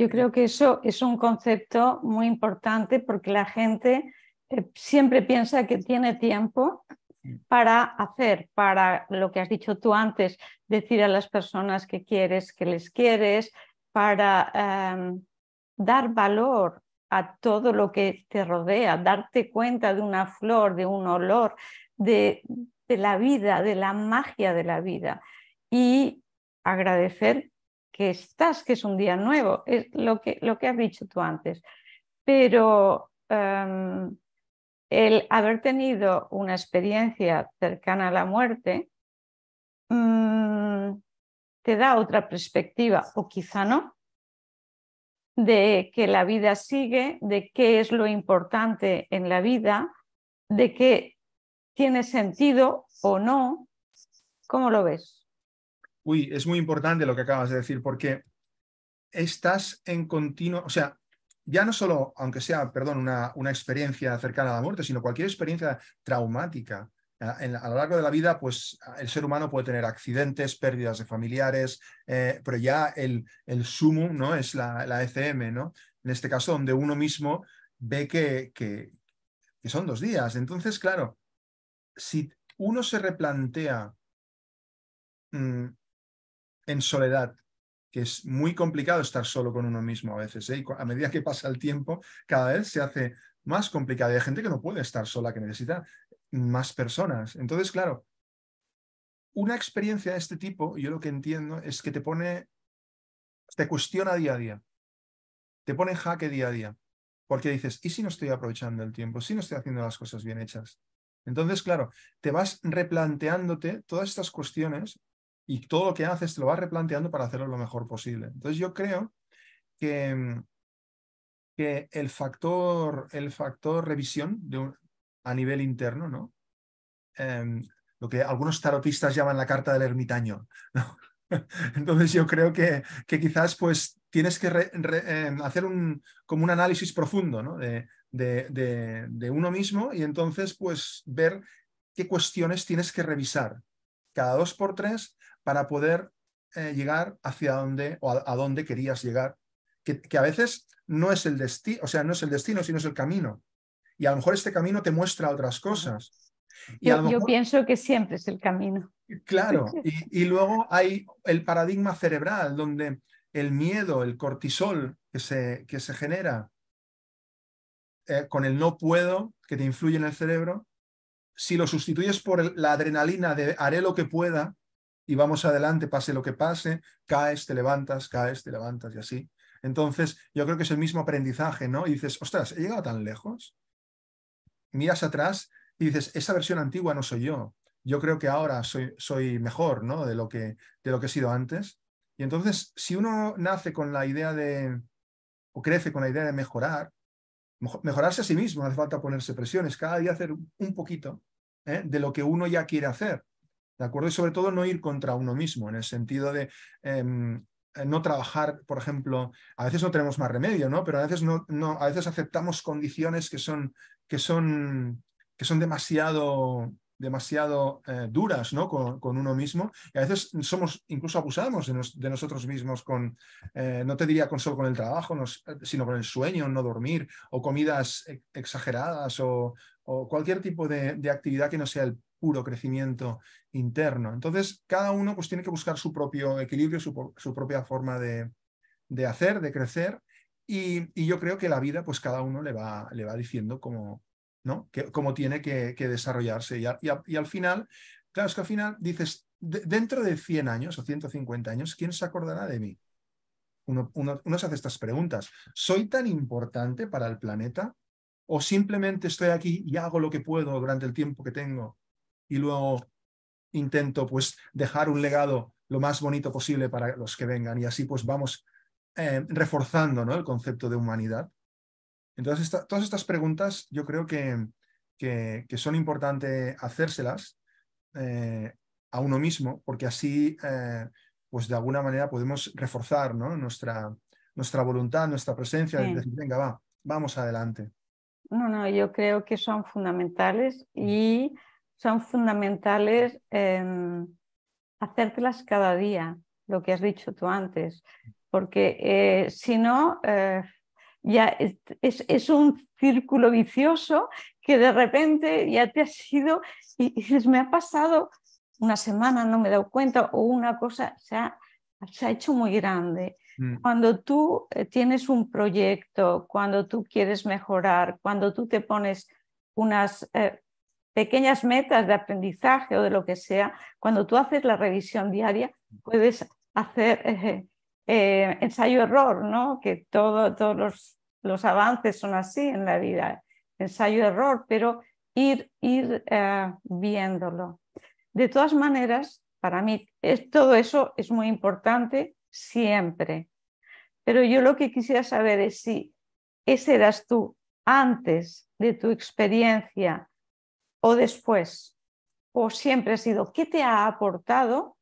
Yo creo que eso es un concepto muy importante porque la gente eh, siempre piensa que tiene tiempo para hacer, para lo que has dicho tú antes, decir a las personas que quieres, que les quieres, para em, dar valor a todo lo que te rodea, darte cuenta de una flor, de un olor, de, la vida, de la magia de la vida y agradecer que estás, que es un día nuevo, es lo que, lo que has dicho tú antes. Pero em, el haber tenido una experiencia cercana a la muerte mm, te da otra perspectiva, o quizá no, de que la vida sigue, de qué es lo importante en la vida, de qué tiene sentido o no. ¿Cómo lo ves? Uy, es muy importante lo que acabas de decir, porque estás en continuo, o sea, ya no solo, aunque sea, perdón, una, una experiencia cercana a la muerte, sino cualquier experiencia traumática. a lo largo de la vida, pues el ser humano puede tener accidentes, pérdidas de familiares, eh, pero ya el, el sumo ¿no? es la, la, ECM, ¿no? En este caso, donde uno mismo ve que, que, son dos días. Entonces, claro, si uno se replantea mm, en soledad que es muy complicado estar solo con uno mismo a veces. ¿eh? Y a medida que pasa el tiempo, cada vez se hace más complicado. Y hay gente que no puede estar sola, que necesita más personas. Entonces, claro, una experiencia de este tipo, yo lo que entiendo es que te pone, te cuestiona día a día, te pone en jaque día a día, porque dices, ¿y si no estoy aprovechando el tiempo? ¿Si no estoy haciendo las cosas bien hechas? Entonces, claro, te vas replanteándote todas estas cuestiones y todo lo que haces te lo vas replanteando para hacerlo lo mejor posible. Entonces yo creo que, mm, el, factor, el factor revisión a nivel interno, ¿no? Em, lo que algunos tarotistas llaman la carta del ermitaño, Entonces yo creo que, que, quizás pues tienes que em, hacer un, como un análisis profundo ¿no? de, de uno mismo y entonces pues ver qué cuestiones tienes que revisar cada dos por tres para poder eh, llegar hacia donde o a, dónde querías llegar, que, a veces no es el destino, o sea, no es el destino, sino es el camino. Y a lo mejor este camino te muestra otras cosas. yo, pienso que siempre es el camino. Claro, y, luego hay el paradigma cerebral, donde el miedo, el cortisol que se, que se genera eh, con el no puedo, que te influye en el cerebro, si lo sustituyes por la adrenalina de haré lo que pueda y vamos adelante, pase lo que pase, caes, te levantas, caes, te levantas y así. Entonces, yo creo que es el mismo aprendizaje, ¿no? Y dices, ostras, he llegado tan lejos. Miras atrás y dices, esa versión antigua no soy yo. Yo creo que ahora soy, soy mejor, ¿no? De lo, que, de lo que he sido antes. Y entonces, si uno nace con la idea de, o crece con la idea de mejorar, mejorarse a sí mismo, no hace falta ponerse presiones, cada día hacer un poquito, ¿eh? de lo que uno ya quiere hacer. ¿De acuerdo? Y sobre todo no ir contra uno mismo, en el sentido de em, eh, no trabajar, por ejemplo, a veces no tenemos más remedio, ¿no? Pero a veces, no, no a veces aceptamos condiciones que son, que son, que son demasiado demasiado eh, duras ¿no? Con, uno mismo y a veces somos, incluso abusamos de, nosotros mismos con, eh, no te diría con solo con el trabajo, eh, sino con el sueño, no dormir o comidas e, exageradas o, cualquier tipo de, actividad que no sea el puro crecimiento interno. Entonces, cada uno pues, tiene que buscar su propio equilibrio, su, propia forma de, hacer, de crecer y, yo creo que la vida, pues cada uno le va, le va diciendo cómo, ¿no? Que, tiene que, desarrollarse. Y, al final, claro, es que al final dices, dentro de 100 años o 150 años, ¿quién se acordará de mí? Uno, se hace estas preguntas. ¿Soy tan importante para el planeta? ¿O simplemente estoy aquí y hago lo que puedo durante el tiempo que tengo y luego intento pues dejar un legado lo más bonito posible para los que vengan y así pues vamos eh, reforzando ¿no? el concepto de humanidad. Entonces, todas estas preguntas yo creo que, que, son importantes hacérselas eh, a uno mismo, porque así, eh, pues de alguna manera podemos reforzar ¿no? nuestra, nuestra voluntad, nuestra presencia, y decir, venga, va, vamos adelante. No, no, yo creo que son fundamentales y son fundamentales eh, hacértelas cada día, lo que has dicho tú antes, porque eh, si no, ya es, es, un círculo vicioso que de repente ya te ha sido y, dices, me ha pasado una semana, no me he dado cuenta, o una cosa se ha, se ha hecho muy grande. Mm. Cuando tú eh, tienes un proyecto, cuando tú quieres mejorar, cuando tú te pones unas eh, pequeñas metas de aprendizaje o de lo que sea, cuando tú haces la revisión diaria, puedes hacer... Eh, ensayo error, ¿no? Que todo, todos los los avances son así en la vida, ensayo-error, pero ir, ir eh, viéndolo. De todas maneras, para mí es, todo eso es muy importante siempre. Pero yo lo que quisiera saber es si ese eras tú antes de tu experiencia o después, o siempre ha sido, ¿qué te ha aportado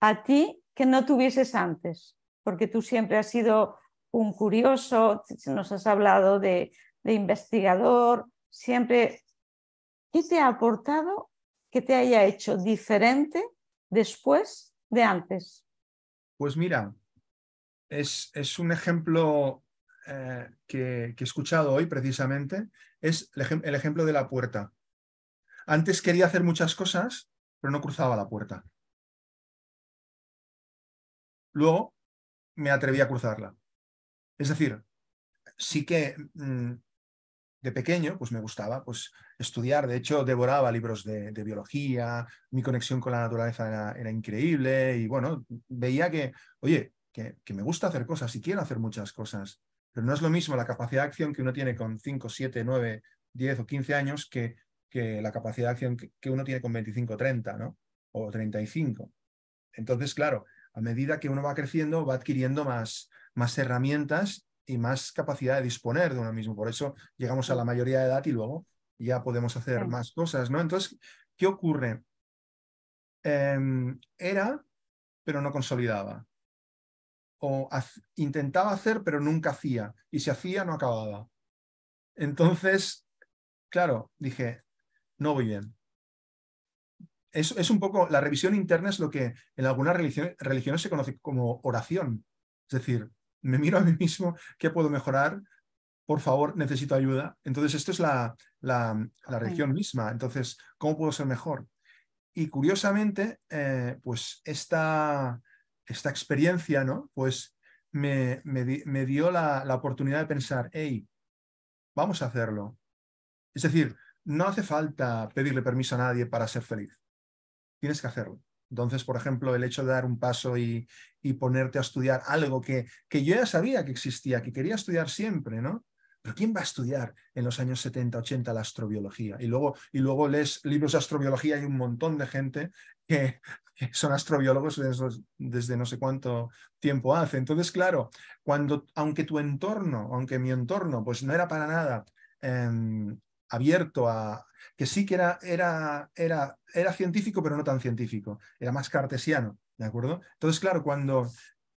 a ti que no tuvieses antes? Porque tú siempre has sido un curioso, nos has hablado de, investigador, siempre, ¿qué te ha aportado que te haya hecho diferente después de antes? Pues mira, es, un ejemplo eh, que, he escuchado hoy precisamente, es el ejemplo de la puerta. Antes quería hacer muchas cosas, pero no cruzaba la puerta. Luego me atreví a cruzarla. Es decir, sí que mm, de pequeño pues me gustaba pues, estudiar, de hecho devoraba libros de, biología, mi conexión con la naturaleza era, increíble y bueno, veía que, oye, que, me gusta hacer cosas y quiero hacer muchas cosas, pero no es lo mismo la capacidad de acción que uno tiene con 5, 7, 9, 10 o 15 años que, la capacidad de acción que, uno tiene con 25, 30, ¿no? O 35. Entonces, claro, a medida que uno va creciendo, va adquiriendo más, más herramientas y más capacidad de disponer de uno mismo. Por eso llegamos a la mayoría de edad y luego ya podemos hacer más cosas, ¿no? Entonces, ¿qué ocurre? Em, era, pero no consolidaba. O intentaba hacer, pero nunca hacía. Y si hacía, no acababa. Entonces, claro, dije, no voy bien. Es, es, un poco, la revisión interna es lo que en algunas religiones, religiones se conoce como oración. Es decir, me miro a mí mismo, ¿qué puedo mejorar? Por favor, necesito ayuda. Entonces, esto es la, la, la misma. Entonces, ¿cómo puedo ser mejor? Y curiosamente, eh, pues esta, esta experiencia, ¿no? Pues me, dio la, la, oportunidad de pensar, hey, vamos a hacerlo. Es decir, no hace falta pedirle permiso a nadie para ser feliz. Tienes que hacerlo. Entonces, por ejemplo, el hecho de dar un paso y, y ponerte a estudiar algo que, que, yo ya sabía que existía, que quería estudiar siempre, ¿no? Pero ¿quién va a estudiar en los años 70, 80 la astrobiología? Y luego, y luego lees libros de astrobiología y un montón de gente que, son astrobiólogos desde, no sé cuánto tiempo hace. Entonces, claro, cuando, aunque tu entorno, aunque mi entorno, pues no era para nada em, abierto a que sí que era, era, era, era científico, pero no tan científico, era más cartesiano, ¿de acuerdo? Entonces, claro, cuando,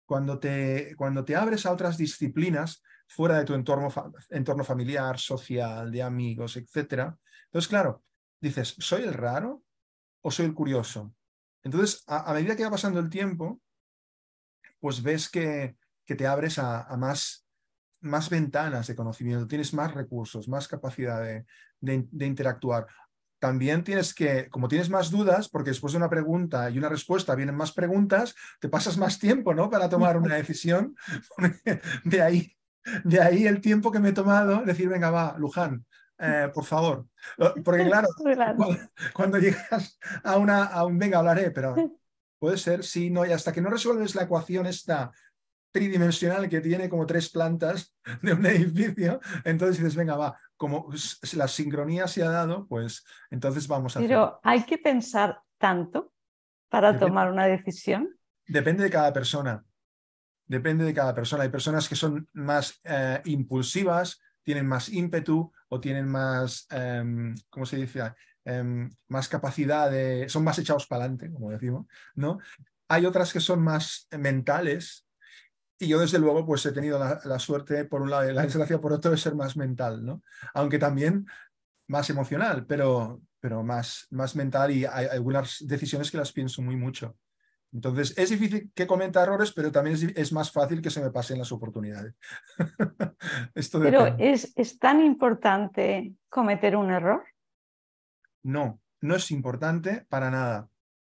cuando, te, cuando te abres a otras disciplinas fuera de tu entorno, entorno familiar, social, de amigos, etc., entonces, claro, dices, ¿soy el raro o soy el curioso? Entonces, a, medida que va pasando el tiempo, pues ves que, que te abres a, a más más ventanas de conocimiento, tienes más recursos, más capacidad de, interactuar. También tienes que, como tienes más dudas, porque después de una pregunta y una respuesta vienen más preguntas, te pasas más tiempo ¿no? para tomar una decisión. De ahí, de ahí el tiempo que me he tomado, decir, venga, va, Luján, eh, por favor. Porque claro, cuando, llegas a, una, a un venga, hablaré, pero puede ser, si no, y hasta que no resuelves la ecuación esta tridimensional que tiene como tres plantas de un edificio. Entonces dices, venga, va, como la sincronía se ha dado, pues entonces vamos a... Pero hay que pensar tanto para tomar una decisión. Depende de cada persona. Depende de cada persona. Hay personas que son más eh, impulsivas, tienen más ímpetu o tienen más, em, ¿cómo se dice? Em, más capacidad de... son más echados para adelante, como decimos, ¿no? Hay otras que son más mentales, y yo, desde luego, pues he tenido la, suerte, por un lado, la desgracia, por otro, de ser más mental, ¿no? Aunque también más emocional, pero, pero más, más mental y hay algunas decisiones que las pienso muy mucho. Entonces, es difícil que cometa errores, pero también es, más fácil que se me pasen las oportunidades. pero es, es tan importante cometer un error. No, no es importante para nada.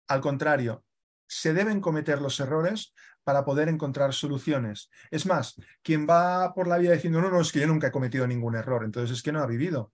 Al contrario, se deben cometer los errores para poder encontrar soluciones. Es más, quien va por la vida diciendo, no, no, es que yo nunca he cometido ningún error, entonces es que no ha vivido.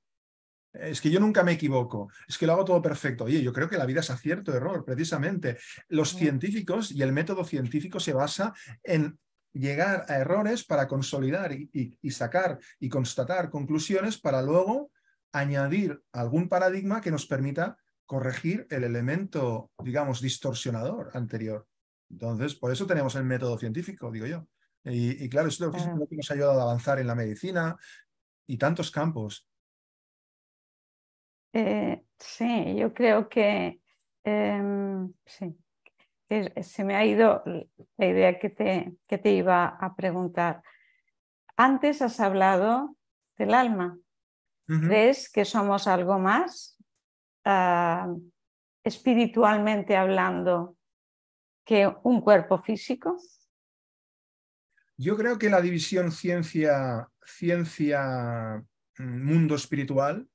Es que yo nunca me equivoco, es que lo hago todo perfecto. Oye, yo creo que la vida es a cierto error, precisamente. Los mm. científicos y el método científico se basa en llegar a errores para consolidar y sacar y constatar conclusiones para luego añadir algún paradigma que nos permita corregir el elemento, digamos, distorsionador anterior. Entonces, por eso tenemos el método científico, digo yo. Y, claro, esto es lo que nos ha ayudado a avanzar en la medicina y tantos campos. Eh, sí, yo creo que em, sí, se me ha ido la idea que te, iba a preguntar. Antes has hablado del alma. ¿Ves que somos algo más? Ah, espiritualmente hablando, que un cuerpo físico? Yo creo que la división ciencia, ciencia, mm, mundo espiritual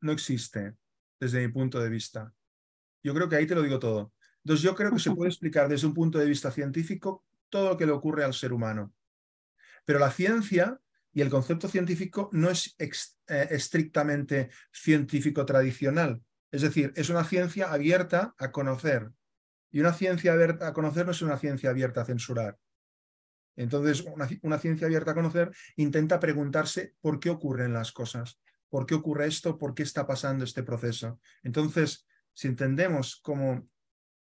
no existe desde mi punto de vista. Yo creo que ahí te lo digo todo. Entonces yo creo que se puede explicar desde un punto de vista científico todo lo que le ocurre al ser humano. Pero la ciencia y el concepto científico no es eh, estrictamente científico tradicional. Es decir, es una ciencia abierta a conocer, y una ciencia abierta a conocer no es una ciencia abierta a censurar. Entonces, una, ciencia abierta a conocer intenta preguntarse por qué ocurren las cosas, por qué ocurre esto, por qué está pasando este proceso. Entonces, si entendemos como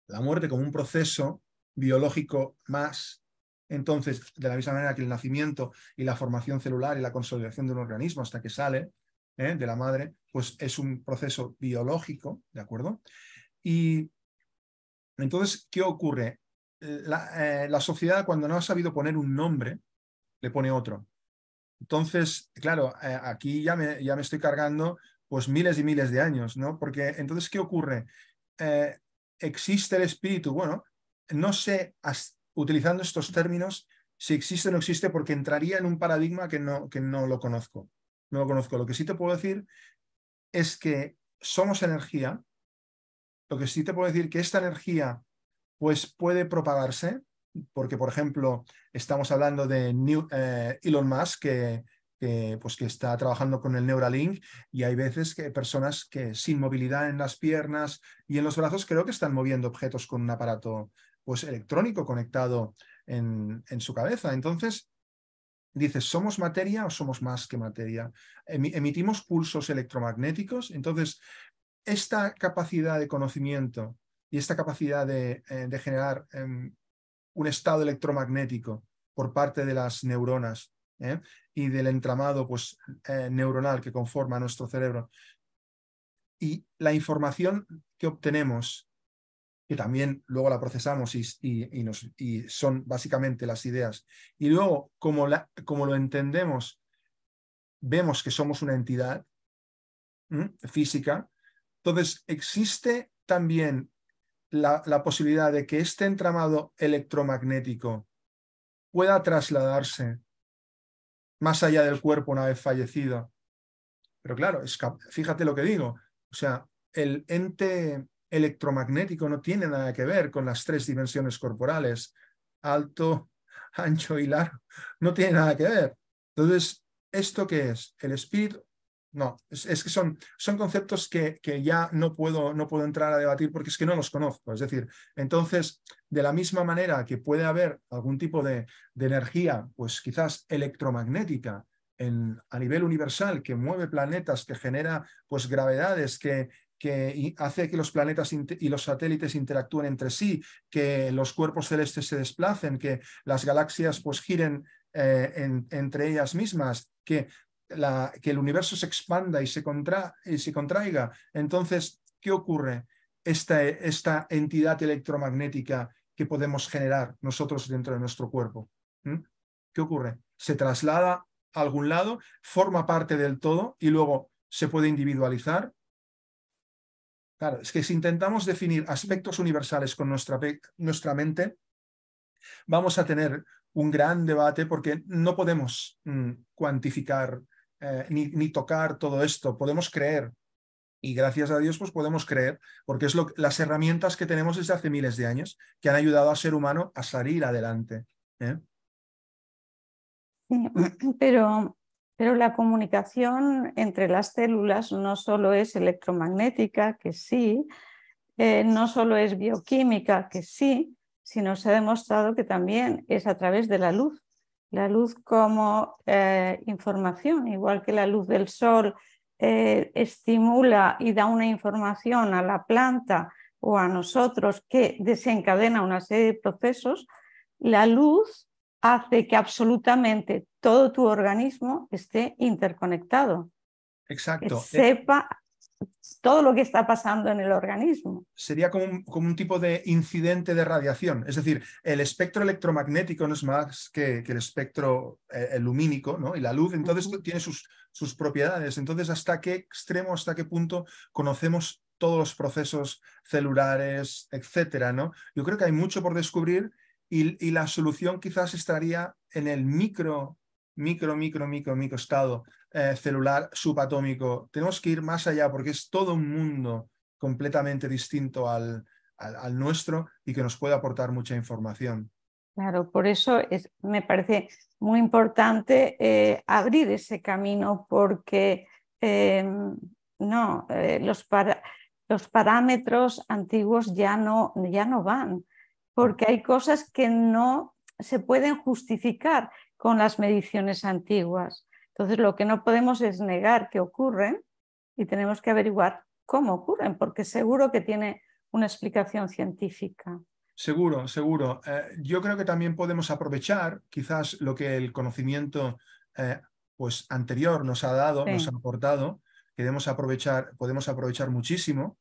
la muerte como un proceso biológico más, entonces, de la misma manera que el nacimiento y la formación celular y la consolidación de un organismo hasta que sale ¿eh? de la madre, pues es un proceso biológico, ¿de acuerdo? Y entonces, ¿qué ocurre? Eh, eh, la, sociedad, cuando no ha sabido poner un nombre, le pone otro. Entonces, claro, eh, aquí ya me, estoy cargando pues miles y miles de años, ¿no? Porque entonces, ¿qué ocurre? ¿Existe el espíritu? Bueno, no sé, utilizando estos términos, si existe o no existe, porque entraría en un paradigma que no, que no lo conozco. No lo conozco. Lo que sí te puedo decir es que somos energía, lo que sí te puedo decir que esta energía pues puede propagarse, porque por ejemplo estamos hablando de eh, Elon Musk que, pues, que está trabajando con el Neuralink y hay veces que personas que sin movilidad en las piernas y en los brazos creo que están moviendo objetos con un aparato pues electrónico conectado en, en su cabeza. Entonces, dices, ¿somos materia o somos más que materia? Emitimos pulsos electromagnéticos, entonces esta capacidad de conocimiento y esta capacidad de, eh, generar em, un estado electromagnético por parte de las neuronas ¿eh? y del entramado pues, eh, neuronal que conforma nuestro cerebro. Y la información que obtenemos, que también luego la procesamos y, son básicamente las ideas, y luego como, lo entendemos, vemos que somos una entidad física, entonces, existe también la, posibilidad de que este entramado electromagnético pueda trasladarse más allá del cuerpo una vez fallecido. Pero claro, fíjate lo que digo. O sea, el ente electromagnético no tiene nada que ver con las tres dimensiones corporales, alto, ancho y largo. No tiene nada que ver. Entonces, ¿esto qué es? El espíritu, no, es, que son, son conceptos que, que, ya no puedo, no puedo entrar a debatir porque es que no los conozco. Es decir, entonces, de la misma manera que puede haber algún tipo de, energía, pues quizás electromagnética, en, a nivel universal, que mueve planetas, que genera pues, gravedades, que, que hace que los planetas y los satélites interactúen entre sí, que los cuerpos celestes se desplacen, que las galaxias pues, giren eh, entre ellas mismas, que que el universo se expanda y se, contraiga. Entonces, ¿qué ocurre? Esta, esta entidad electromagnética que podemos generar nosotros dentro de nuestro cuerpo. ¿Qué ocurre? Se traslada a algún lado, forma parte del todo y luego se puede individualizar. Claro, es que si intentamos definir aspectos universales con nuestra, mente, vamos a tener un gran debate porque no podemos mm, cuantificar eh, ni, tocar todo esto, podemos creer. Y gracias a Dios, pues podemos creer, porque es lo, las herramientas que tenemos desde hace miles de años que han ayudado al ser humano a salir adelante. ¿eh? Sí, pero, pero la comunicación entre las células no solo es electromagnética, que sí, eh, no solo es bioquímica, que sí, sino se ha demostrado que también es a través de la luz. La luz como eh, información, igual que la luz del sol eh, estimula y da una información a la planta o a nosotros que desencadena una serie de procesos, la luz hace que absolutamente todo tu organismo esté interconectado. Exacto. sepa todo lo que está pasando en el organismo. Sería como un, tipo de incidente de radiación, es decir, el espectro electromagnético no es más que, que el espectro eh, lumínico ¿no? y la luz, entonces tiene sus, propiedades. Entonces, ¿hasta qué extremo, hasta qué punto conocemos todos los procesos celulares, etcétera, ¿no? Yo creo que hay mucho por descubrir y, y, la solución quizás estaría en el micro, micro, micro, micro, micro estado eh, celular subatómico. Tenemos que ir más allá porque es todo un mundo completamente distinto al, nuestro y que nos puede aportar mucha información. Claro, por eso me parece muy importante eh, abrir ese camino porque eh, no, los, los, parámetros antiguos ya no, ya no van, porque hay cosas que no se pueden justificar con las mediciones antiguas. Entonces, lo que no podemos es negar que ocurren y tenemos que averiguar cómo ocurren, porque seguro que tiene una explicación científica. Seguro, seguro. Eh, yo creo que también podemos aprovechar quizás lo que el conocimiento eh, pues anterior nos ha dado, nos ha aportado, que aprovechar, podemos aprovechar muchísimo,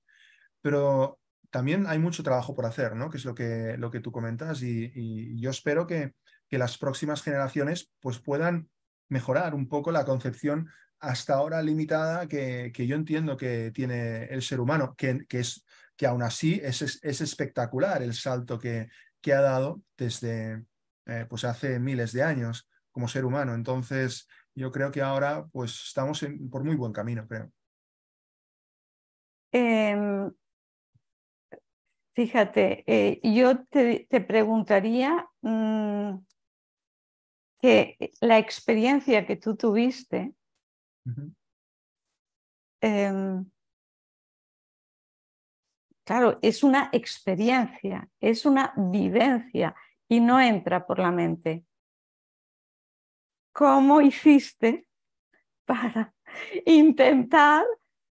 pero también hay mucho trabajo por hacer, ¿no? Que es lo que, lo que tú comentas y, yo espero que, las próximas generaciones pues puedan mejorar un poco la concepción hasta ahora limitada que, que yo entiendo que tiene el ser humano, que, que es, que aún así es, es, espectacular el salto que, que ha dado desde eh, pues hace miles de años como ser humano. Entonces, yo creo que ahora pues estamos por muy buen camino, creo. Em, fíjate, eh, yo te, preguntaría, mm, que la experiencia que tú tuviste em, claro, es una experiencia, es una vivencia y no entra por la mente. ¿Cómo hiciste para intentar?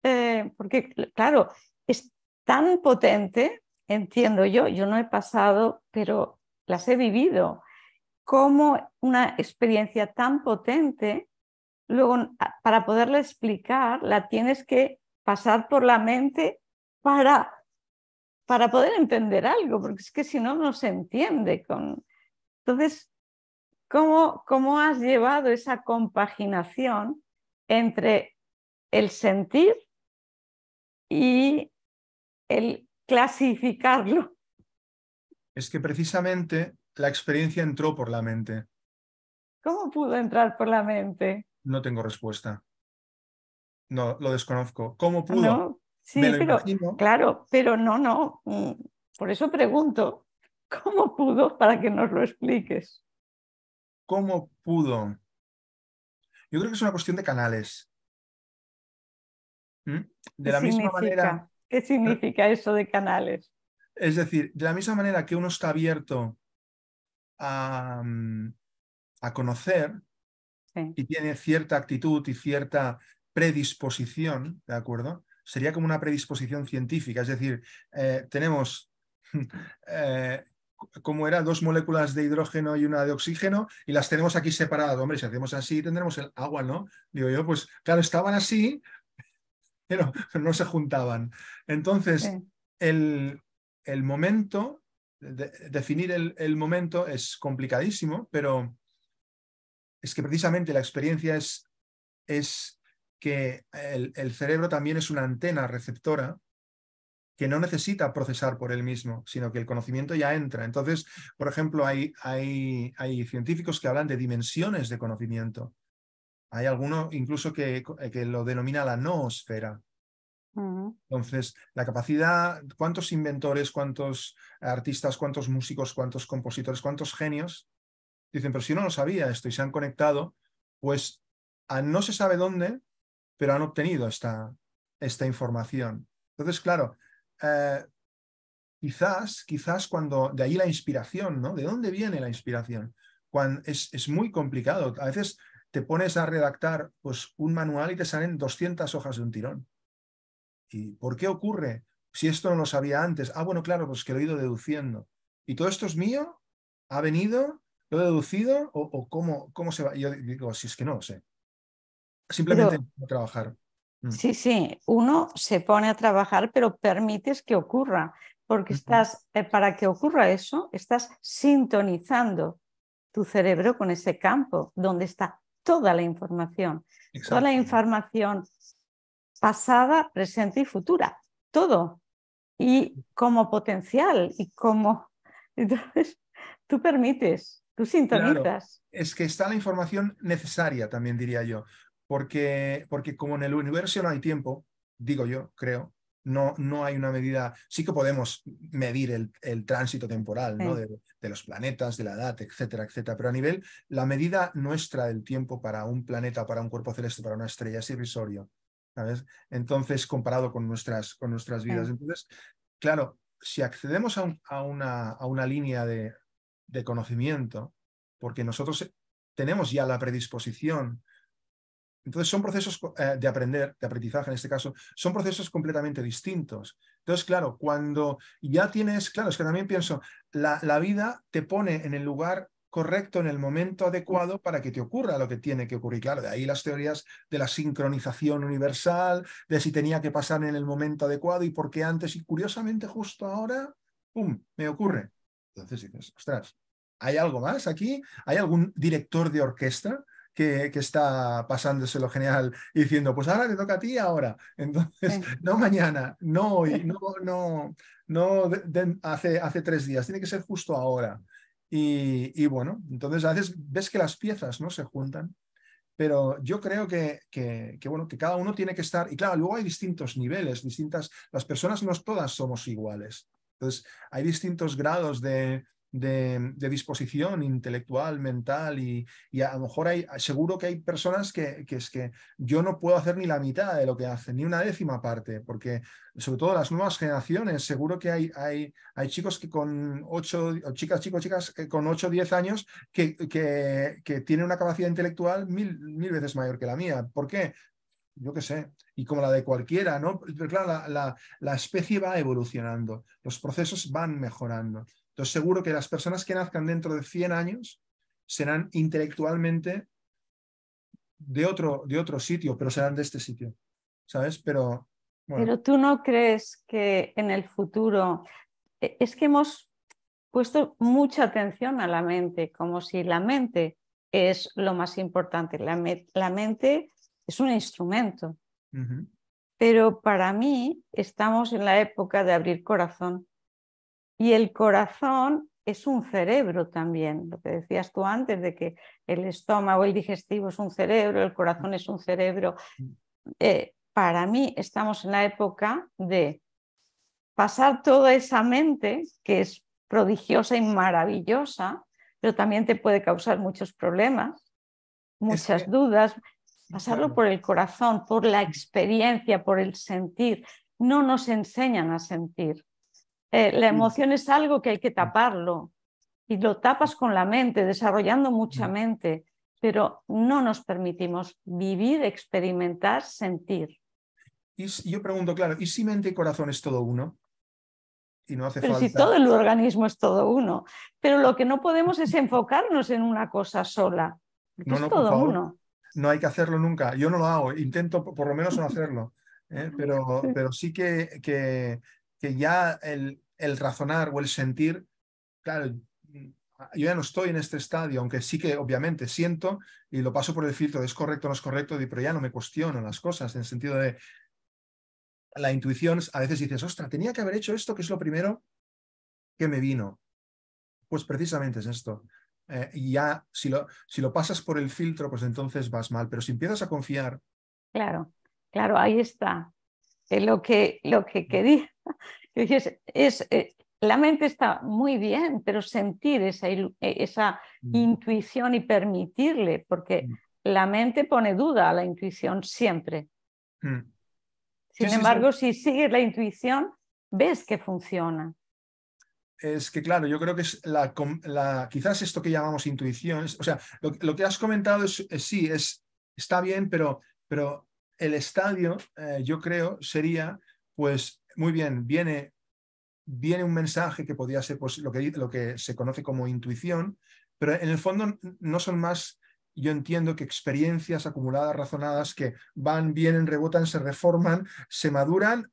Eh, porque, claro, es tan potente, entiendo yo, yo no he pasado, pero las he vivido cómo una experiencia tan potente, luego para poderla explicar, la tienes que pasar por la mente para, para poder entender algo, porque es que si no, no se entiende. Con... Entonces, ¿cómo, ¿cómo has llevado esa compaginación entre el sentir y el clasificarlo? Es que precisamente la experiencia entró por la mente. ¿Cómo pudo entrar por la mente? No tengo respuesta. No, lo desconozco. ¿Cómo pudo? sí, pero, claro, pero no, no. Mm, por eso pregunto, ¿cómo pudo para que nos lo expliques? ¿Cómo pudo? Yo creo que es una cuestión de canales. ¿Mm? De la misma manera. ¿Qué significa eso de canales? Es decir, de la misma manera que uno está abierto Mm, a, conocer y tiene cierta actitud y cierta predisposición, ¿de acuerdo? Sería como una predisposición científica, es decir, eh, tenemos eh, como era dos moléculas de hidrógeno y una de oxígeno y las tenemos aquí separadas. Hombre, si hacemos así tendremos el agua, ¿no? Digo yo, pues claro, estaban así, pero, no se juntaban. Entonces, el, el, momento definir el, momento es complicadísimo, pero es que precisamente la experiencia es, que el, cerebro también es una antena receptora que no necesita procesar por él mismo, sino que el conocimiento ya entra. Entonces, por ejemplo, hay, hay, científicos que hablan de dimensiones de conocimiento. Hay alguno incluso que, que lo denomina la noosfera, entonces, la capacidad, cuántos inventores, cuántos artistas, cuántos músicos, cuántos compositores, cuántos genios dicen, pero si no lo sabía esto y se han conectado, pues a ah, no se sabe dónde, pero han obtenido esta, esta información. Entonces, claro, eh, quizás, quizás cuando, de ahí la inspiración, ¿no? ¿De dónde viene la inspiración? Cuando es, es muy complicado. A veces te pones a redactar pues, un manual y te salen 200 hojas de un tirón. ¿Y por qué ocurre? Si esto no lo sabía antes. Ah, bueno, claro, pues que lo he ido deduciendo. ¿Y todo esto es mío? ¿Ha venido? ¿Lo he deducido? ¿O, cómo, cómo se va? Yo digo, si es que no lo sé. Simplemente trabajar. Mm. Sí, sí, uno se pone a trabajar, pero permites que ocurra, porque estás, eh, para que ocurra eso, estás sintonizando tu cerebro con ese campo donde está toda la información. Toda la información pasada, presente y futura, todo. Y como potencial y como... Entonces, tú permites, tú sintonizas. Es que está la información necesaria, también diría yo, porque, porque como en el universo no hay tiempo, digo yo, creo, no, no hay una medida, sí que podemos medir el, tránsito temporal ¿no? de, de, los planetas, de la edad, etcétera, etcétera, pero a nivel, la medida nuestra del tiempo para un planeta, para un cuerpo celeste, para una estrella es irrisorio. Entonces, comparado con nuestras, con nuestras vidas. Entonces, claro, si accedemos a, una, a una, línea de, conocimiento, porque nosotros tenemos ya la predisposición, entonces son procesos eh, de aprender, de aprendizaje en este caso, son procesos completamente distintos. Entonces, claro, cuando ya tienes, claro, es que también pienso, la, la vida te pone en el lugar correcto en el momento adecuado para que te ocurra lo que tiene que ocurrir. Claro, de ahí las teorías de la sincronización universal, de si tenía que pasar en el momento adecuado y por qué antes y curiosamente justo ahora, ¡pum!, me ocurre. Entonces dices, ostras, ¿hay algo más aquí? ¿Hay algún director de orquesta? Que, está pasándose lo genial y diciendo, pues ahora te toca a ti ahora. Entonces, no mañana, no hoy, no, no, no hace, hace tres días, tiene que ser justo ahora. Y, bueno, entonces a veces ves que las piezas no se juntan, pero yo creo que, que, que, bueno, que cada uno tiene que estar, y claro, luego hay distintos niveles, distintas, las personas no todas somos iguales. Entonces, hay distintos grados de, de, disposición intelectual, mental y, a lo mejor hay, seguro que hay personas que, es que yo no puedo hacer ni la mitad de lo que hacen, ni una décima parte, porque sobre todo las nuevas generaciones, seguro que hay, hay, hay chicos que con 8, chicas, chicos, chicas, con ocho o 10 años que, que, que, tienen una capacidad intelectual mil, veces mayor que la mía. ¿Por qué? yo qué sé, y como la de cualquiera, ¿no? Pero claro, la, la, la, especie va evolucionando, los procesos van mejorando. Entonces, seguro que las personas que nazcan dentro de 100 años serán intelectualmente de otro, de otro sitio, pero serán de este sitio, ¿sabes? Pero, pero tú no crees que en el futuro, e, es que hemos puesto mucha atención a la mente, como si la mente es lo más importante. La, mente es un instrumento. Pero para mí estamos en la época de abrir corazón. Y el corazón es un cerebro también, lo que decías tú antes, de que el estómago, el digestivo es un cerebro, el corazón es un cerebro. Eh, para mí estamos en la época de pasar toda esa mente, que es prodigiosa y maravillosa, pero también te puede causar muchos problemas, muchas dudas, pasarlo por el corazón, por la experiencia, por el sentir. No nos enseñan a sentir. Eh, la emoción es algo que hay que taparlo y lo tapas con la mente, desarrollando mucha mente, pero no nos permitimos vivir, experimentar, sentir. Y yo pregunto, claro, ¿y si mente y corazón es todo uno? Y no hace pero falta... si todo el organismo es todo uno, pero lo que no podemos es enfocarnos en una cosa sola, no, es todo uno. No hay que hacerlo nunca, yo no lo hago, intento por lo menos no hacerlo. ¿eh? Pero, pero sí que, que, que ya el, razonar o el sentir, claro, mm, ah, yo ya no estoy en este estadio, aunque sí que obviamente siento y lo paso por el filtro es correcto o no es correcto, pero ya no me cuestiono las cosas, en el sentido de la intuición, a veces dices, ostra, tenía que haber hecho esto, que es lo primero que me vino. Pues precisamente es esto. Eh, y ya, si lo, si lo pasas por el filtro, pues entonces vas mal, pero si empiezas a confiar. Claro, claro, ahí está lo, que, lo que mm. quería es, es eh, la mente está muy bien, pero sentir esa, e, esa mm. intuición y permitirle, porque mm. la mente pone duda a la intuición siempre. Sin embargo, si sigues la intuición, ves que funciona. Es que claro, yo creo que es la, la quizás esto que llamamos intuición, o sea, lo, que has comentado eh, sí, es, está bien, pero, pero el estadio, eh, yo creo, sería, pues, muy bien, viene, viene un mensaje que podría ser lo, que, se conoce como intuición, pero en el fondo no son más, yo entiendo que experiencias acumuladas, razonadas, que van, vienen, rebotan, se reforman, se maduran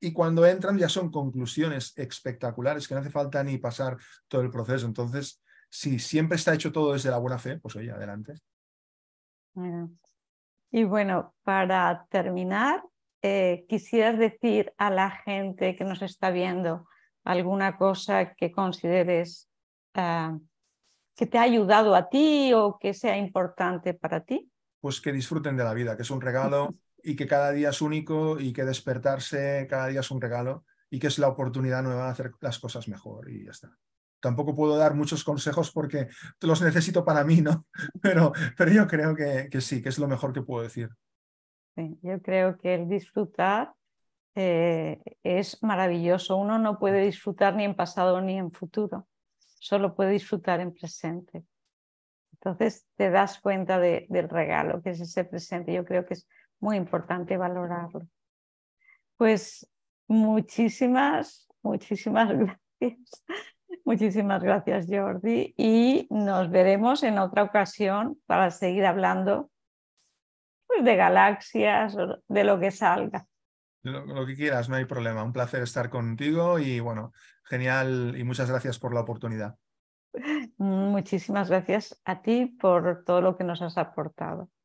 y cuando entran ya son conclusiones espectaculares, que no hace falta ni pasar todo el proceso. Entonces, si siempre está hecho todo desde la buena fe, pues oye, adelante. Y bueno, para terminar, eh, quisieras decir a la gente que nos está viendo alguna cosa que consideres ah, que te ha ayudado a ti o que sea importante para ti? Pues que disfruten de la vida, que es un regalo y que cada día es único y que despertarse cada día es un regalo y que es la oportunidad nueva de hacer las cosas mejor y ya está tampoco puedo dar muchos consejos porque los necesito para mí, ¿no? Pero, pero yo creo que, sí, que es lo mejor que puedo decir. yo creo que el disfrutar eh, es maravilloso. Uno no puede disfrutar ni en pasado ni en futuro, solo puede disfrutar en presente. Entonces te das cuenta del regalo que es ese presente. Yo creo que es muy importante valorarlo. Pues muchísimas, muchísimas gracias Muchísimas gracias, Jordi. Y nos veremos en otra ocasión para seguir hablando pues, de galaxias, de lo que salga. Lo, lo, que quieras, no hay problema. Un placer estar contigo y bueno, genial y muchas gracias por la oportunidad. Muchísimas gracias a ti por todo lo que nos has aportado.